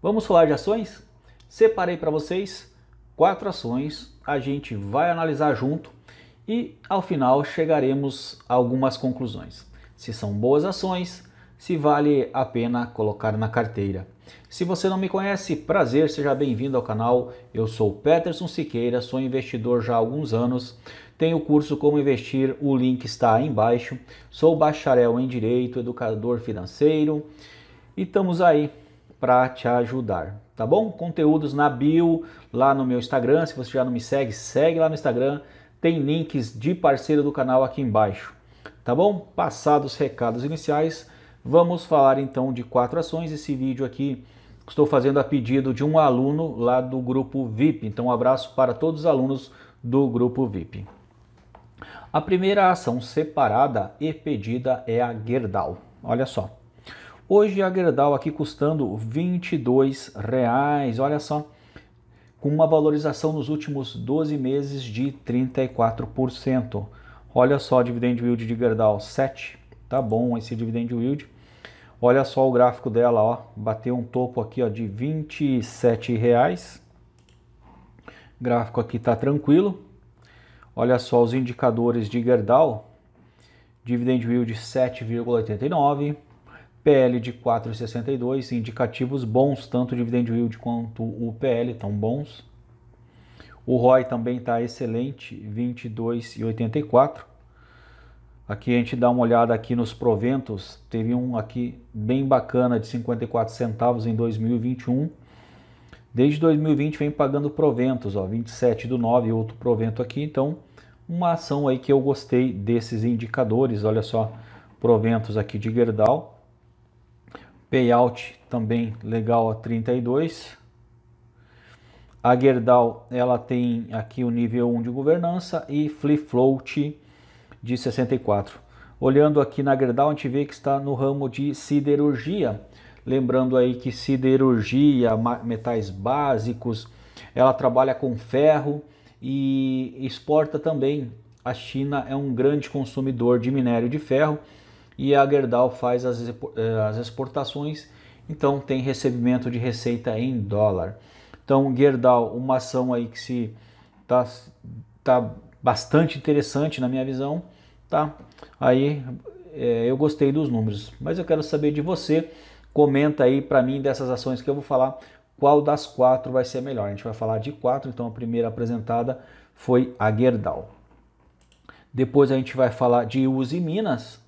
Vamos falar de ações? Separei para vocês quatro ações, a gente vai analisar junto e ao final chegaremos a algumas conclusões. Se são boas ações, se vale a pena colocar na carteira. Se você não me conhece, prazer, seja bem-vindo ao canal. Eu sou Peterson Siqueira, sou investidor já há alguns anos. Tenho o curso Como Investir, o link está aí embaixo. Sou bacharel em Direito, educador financeiro e estamos aí para te ajudar, tá bom? Conteúdos na bio, lá no meu Instagram, se você já não me segue, segue lá no Instagram, tem links de parceiro do canal aqui embaixo, tá bom? Passados recados iniciais, vamos falar então de quatro ações. Esse vídeo aqui estou fazendo a pedido de um aluno lá do grupo VIP, então um abraço para todos os alunos do grupo VIP. A primeira ação separada e pedida é a Gerdau. Olha só. Hoje a Gerdau aqui custando R$ 22,00, olha só, com uma valorização nos últimos 12 meses de 34%. Olha só, dividend yield de Gerdau 7, tá bom esse dividend yield. Olha só o gráfico dela, ó, bateu um topo aqui, ó, de R$ 27,00. Gráfico aqui tá tranquilo. Olha só os indicadores de Gerdau. Dividend yield 7,89 PL de 4,62, indicativos bons, tanto o dividend yield quanto o PL estão bons. O ROI também está excelente, 22,84. Aqui a gente dá uma olhada aqui nos proventos, teve um aqui bem bacana de 54 centavos em 2021. Desde 2020 vem pagando proventos, ó, 27 do 9, outro provento aqui, então uma ação aí que eu gostei desses indicadores, olha só, proventos aqui de Gerdau, Payout também legal a 32. A Gerdau ela tem aqui o nível 1 de governança e Free Float de 64. Olhando aqui na Gerdau, a gente vê que está no ramo de siderurgia. Lembrando aí que siderurgia, metais básicos, ela trabalha com ferro e exporta também. A China é um grande consumidor de minério de ferro e a Gerdau faz as, eh, as exportações, então tem recebimento de receita em dólar. Então, Gerdau, uma ação aí que se tá, tá bastante interessante na minha visão, tá? Aí é, eu gostei dos números, mas eu quero saber de você. Comenta aí para mim dessas ações que eu vou falar, qual das quatro vai ser a melhor. A gente vai falar de quatro, então a primeira apresentada foi a Gerdau. Depois a gente vai falar de Uzi Minas,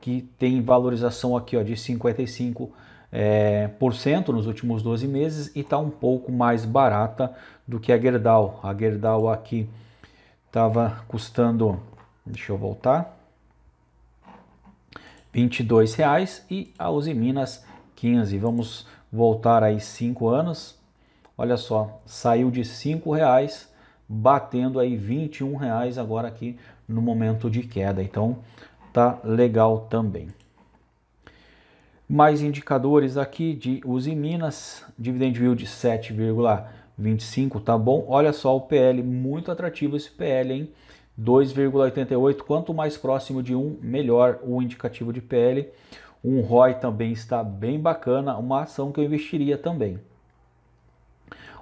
que tem valorização aqui ó, de 55% é, eh, por cento nos últimos 12 meses e está um pouco mais barata do que a Gerdau. A Gerdau aqui estava custando, deixa eu voltar, R$ 22,00 e a Uzi Minas 15. Vamos voltar aí 5 anos. Olha só, saiu de R$ 5,00 batendo aí 21 reais agora aqui no momento de queda. Então, tá legal também. Mais indicadores aqui de Uzi Minas, dividend yield de 7,25, tá bom? Olha só o PL, muito atrativo esse PL, hein? 2,88, quanto mais próximo de 1, melhor o indicativo de PL. Um ROI também está bem bacana, uma ação que eu investiria também.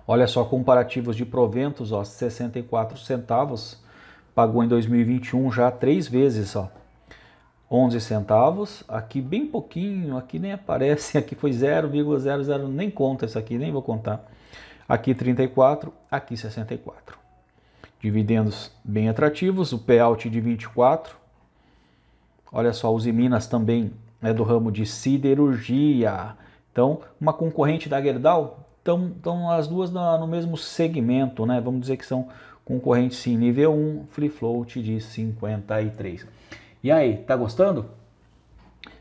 Olha só comparativos de proventos, ó, 64 centavos, pagou em 2021 já três vezes, ó. 11 centavos, aqui bem pouquinho, aqui nem aparece, aqui foi 0,00, nem conta isso aqui, nem vou contar. Aqui 34, aqui 64. Dividendos bem atrativos, o payout de 24. Olha só, os Minas também é do ramo de siderurgia. Então, uma concorrente da Gerdau, estão, estão as duas na, no mesmo segmento, né? Vamos dizer que são concorrentes sim. Nível 1, free float de 53. E aí, tá gostando?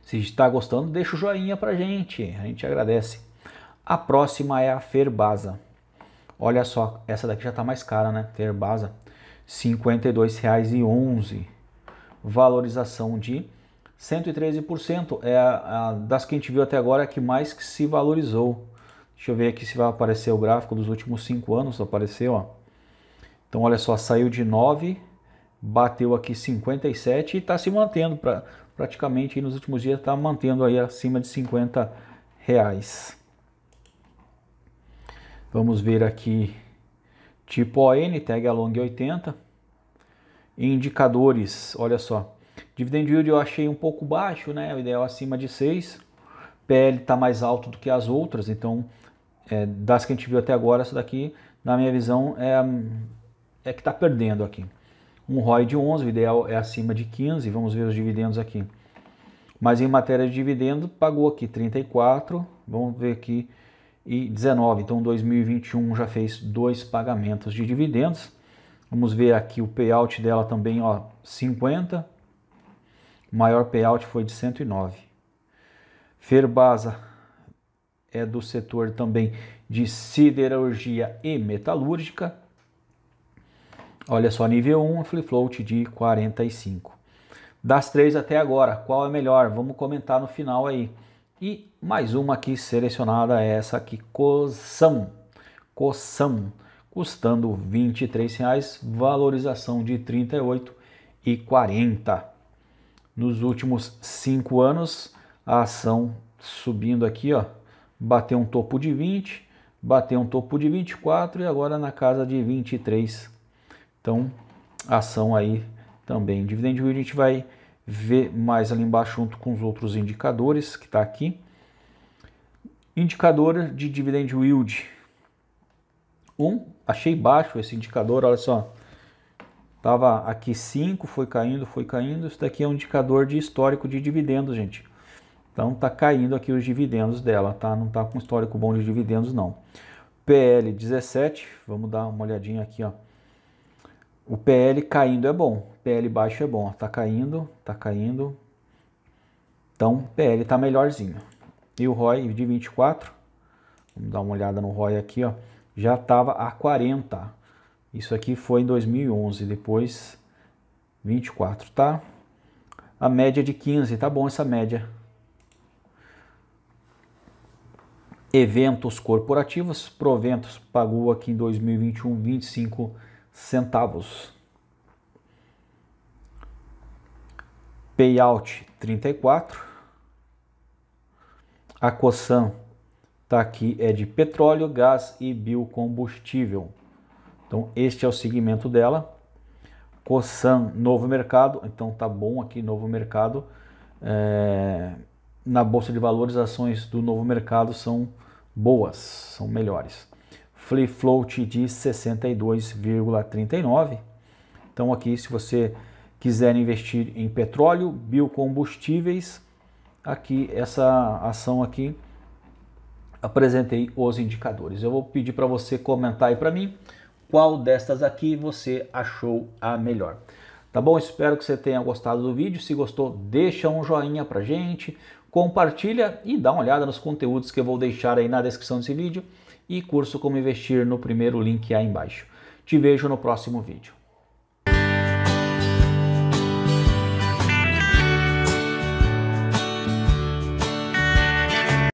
Se está gostando, deixa o joinha pra gente, a gente agradece. A próxima é a Ferbasa. Olha só, essa daqui já tá mais cara, né? Ferbasa, R$ 52,11. Valorização de 113%. É a, a, das que a gente viu até agora, é que mais que se valorizou. Deixa eu ver aqui se vai aparecer o gráfico dos últimos 5 anos. Apareceu, ó. Então, olha só, saiu de 9 bateu aqui 57 e está se mantendo pra, praticamente nos últimos dias está mantendo aí acima de 50 reais. Vamos ver aqui tipo ON, tag along 80. Indicadores, olha só. Dividend yield eu achei um pouco baixo, né? O ideal é acima de 6. PL está mais alto do que as outras, então é, das que a gente viu até agora, essa daqui, na minha visão, é, é que está perdendo aqui um ROI de 11, o ideal é acima de 15, vamos ver os dividendos aqui. Mas em matéria de dividendo, pagou aqui 34, vamos ver aqui, e 19. Então 2021 já fez dois pagamentos de dividendos. Vamos ver aqui o payout dela também, ó, 50. O maior payout foi de 109. Ferbasa é do setor também de siderurgia e metalúrgica Olha só, nível 1, free float de 45. Das três até agora, qual é melhor? Vamos comentar no final aí. E mais uma aqui selecionada, é essa aqui, Coção. Coção, custando R$ 23,00, valorização de R$ 38,40. Nos últimos cinco anos, a ação subindo aqui, ó, bateu um topo de 20, bateu um topo de 24 e agora na casa de 23 então, ação aí também. Dividend yield a gente vai ver mais ali embaixo junto com os outros indicadores que está aqui. Indicador de dividend yield. 1, um, achei baixo esse indicador, olha só. Estava aqui 5, foi caindo, foi caindo. Isso daqui é um indicador de histórico de dividendos, gente. Então tá caindo aqui os dividendos dela, tá? Não tá com histórico bom de dividendos não. PL 17, vamos dar uma olhadinha aqui, ó. O PL caindo é bom, PL baixo é bom, tá caindo, tá caindo. Então, PL tá melhorzinho. E o ROI de 24, vamos dar uma olhada no ROI aqui, ó, já tava a 40. Isso aqui foi em 2011, depois 24, tá? A média de 15, tá bom essa média. Eventos corporativos, Proventos pagou aqui em 2021 25 centavos. Payout 34. A coção tá aqui é de petróleo, gás e biocombustível. Então este é o segmento dela. coçam novo mercado, então tá bom aqui, novo mercado. É, na bolsa de valores, ações do novo mercado são boas, são melhores free float de 62,39. Então aqui se você quiser investir em petróleo, biocombustíveis, aqui essa ação aqui apresentei os indicadores. Eu vou pedir para você comentar aí para mim qual destas aqui você achou a melhor. Tá bom? Espero que você tenha gostado do vídeo. Se gostou, deixa um joinha pra gente, compartilha e dá uma olhada nos conteúdos que eu vou deixar aí na descrição desse vídeo e curso como investir no primeiro link aí embaixo. Te vejo no próximo vídeo.